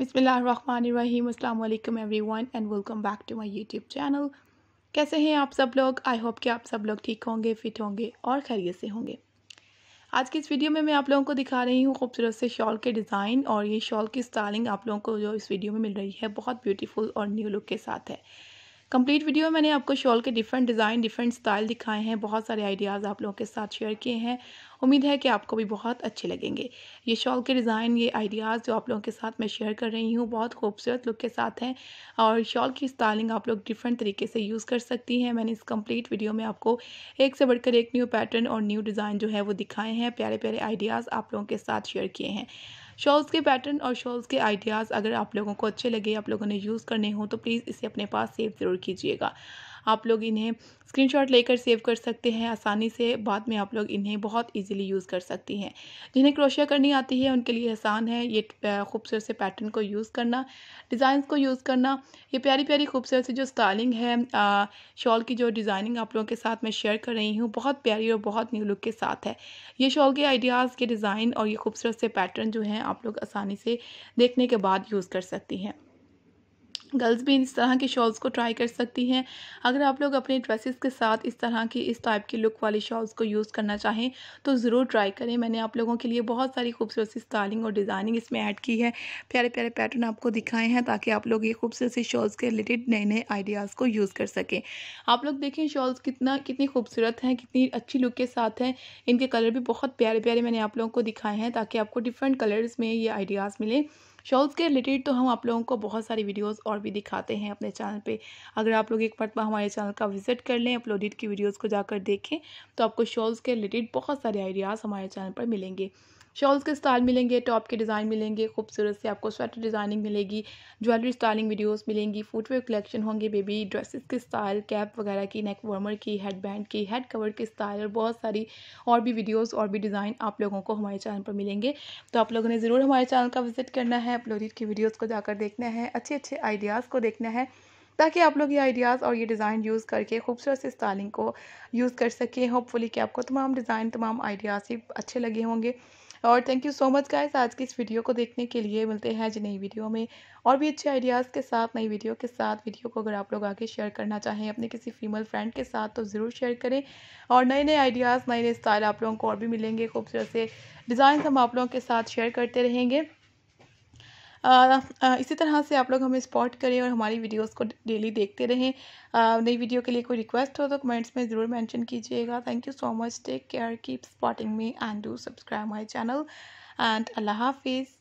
बिसमीम अल्लाम everyone and welcome back to my YouTube channel कैसे हैं आप सब लोग आई होप कि आप सब लोग ठीक होंगे फिट होंगे और खैरियत से होंगे आज की इस वीडियो में मैं आप लोगों को दिखा रही हूँ खूबसूरत से शॉल के डिज़ाइन और ये शॉल की स्टाइलिंग आप लोगों को जो इस वीडियो में मिल रही है बहुत ब्यूटीफुल और न्यू लुक के साथ है कंप्लीट वीडियो में मैंने आपको शॉल के डिफरेंट डिज़ाइन डिफरेंट स्टाइल दिखाए हैं बहुत सारे आइडियाज़ आप लोगों के साथ शेयर किए हैं उम्मीद है कि आपको भी बहुत अच्छे लगेंगे ये शॉल के डिज़ाइन ये आइडियाज़ जो आप लोगों के साथ मैं शेयर कर रही हूँ बहुत खूबसूरत लुक के साथ हैं और शॉल की स्टाइलिंग आप लोग डिफरेंट तरीके से यूज़ कर सकती हैं मैंने इस कंप्लीट वीडियो में आपको एक से बढ़कर एक न्यू पैटर्न और न्यू डिज़ाइन जो है वो दिखाए हैं प्यारे प्यारे आइडियाज़ आप लोगों के साथ शेयर किए हैं शॉल्स के पैटर्न और शॉल्स के आइडियाज़ अगर आप लोगों को अच्छे लगे आप लोगों ने यूज़ करने हो तो प्लीज़ इसे अपने पास सेव ज़रूर कीजिएगा आप लोग इन्हें स्क्रीनशॉट लेकर सेव कर सकते हैं आसानी से बाद में आप लोग इन्हें बहुत इजीली यूज़ कर सकती हैं जिन्हें क्रोशिया करनी आती है उनके लिए आसान है ये खूबसूरत से पैटर्न को यूज़ करना डिज़ाइन को यूज़ करना ये प्यारी प्यारी खूबसूरत सी जो स्टाइलिंग है शॉल की जो डिज़ाइनिंग आप लोगों के साथ मैं शेयर कर रही हूँ बहुत प्यारी और बहुत न्यू लुक के साथ है ये शॉल के आइडियाज़ के डिज़ाइन और ये खूबसूरत से पैटर्न जो हैं आप लोग आसानी से देखने के बाद यूज़ कर सकती हैं गर्ल्स भी इस तरह के शॉल्स को ट्राई कर सकती हैं अगर आप लोग अपने ड्रेसेस के साथ इस तरह की इस टाइप की लुक वाली शॉल्स को यूज़ करना चाहें तो ज़रूर ट्राई करें मैंने आप लोगों के लिए बहुत सारी खूबसूरत सी स्टाइलिंग और डिज़ाइनिंग इसमें ऐड की है प्यारे प्यारे पैटर्न आपको दिखाए हैं ताकि आप लोग ये खूबसूरत सी शॉल्स के रिलेटेड नए नए आइडियाज़ को यूज़ कर सकें आप लोग देखें शॉल्स कितना कितनी खूबसूरत हैं कितनी अच्छी लुक के साथ हैं इनके कलर भी बहुत प्यारे प्यारे मैंने आप लोगों को दिखाए हैं ताकि आपको डिफरेंट कलर्स में ये आइडियाज़ मिलें शॉल्स के रिलेटेड तो हम आप लोगों को बहुत सारी वीडियोज़ और भी दिखाते हैं अपने चैनल पर अगर आप लोग एक मरतबा हमारे चैनल का विजिट कर लें अपलोडेड की वीडियोज़ को जाकर देखें तो आपको शॉल्स के रिलेटेड बहुत सारे आइडियाज़ हमारे चैनल पर मिलेंगे शॉल्स के स्टाइल मिलेंगे टॉप के डिज़ाइन मिलेंगे खूबसूरत से आपको स्वेटर डिज़ाइनिंग मिलेगी ज्वेलरी स्टाइलिंग वीडियोस मिलेंगी फुटवेयर कलेक्शन होंगे बेबी ड्रेसेस के स्टाइल कैप वगैरह की नेक वार्मर की हेड बैंड की हेड कवर के स्टाइल और बहुत सारी और भी वीडियोज़ और भी डिज़ाइन आप लोगों को हमारे चैनल पर मिलेंगे तो आप लोगों ने ज़रूर हमारे चैनल का विजिट करना है अपलोडिड की वीडियोज़ को जाकर देखना है अच्छे अच्छे आइडियाज़ को देखना है ताकि आप लोग ये आइडियाज़ और ये डिज़ाइन यूज़ करके खूबसूरत से स्टाइलिंग को यूज़ कर सकें होपफुली कि आपको तमाम डिज़ाइन तमाम आइडियाज़ ही अच्छे लगे होंगे और thank you so much guys आज की इस वीडियो को देखने के लिए मिलते हैं आज नई वीडियो में और भी अच्छे आइडियाज़ के साथ नई वीडियो के साथ वीडियो को अगर आप लोग आगे शेयर करना चाहें अपने किसी फीमेल फ्रेंड के साथ तो ज़रूर शेयर करें और नए नए आइडियाज़ नए नए स्टाइल आप लोगों को और भी मिलेंगे खूबसूरत से डिज़ाइन हम आप लोगों के साथ शेयर करते रहेंगे इसी तरह से आप लोग हमें सपोर्ट करें और हमारी वीडियोस को डेली देखते रहें नई वीडियो के लिए कोई रिक्वेस्ट हो तो कमेंट्स में ज़रूर मेंशन कीजिएगा thank you so much take care keep spotting me and do subscribe my channel एंड अल्लाह हाफिज़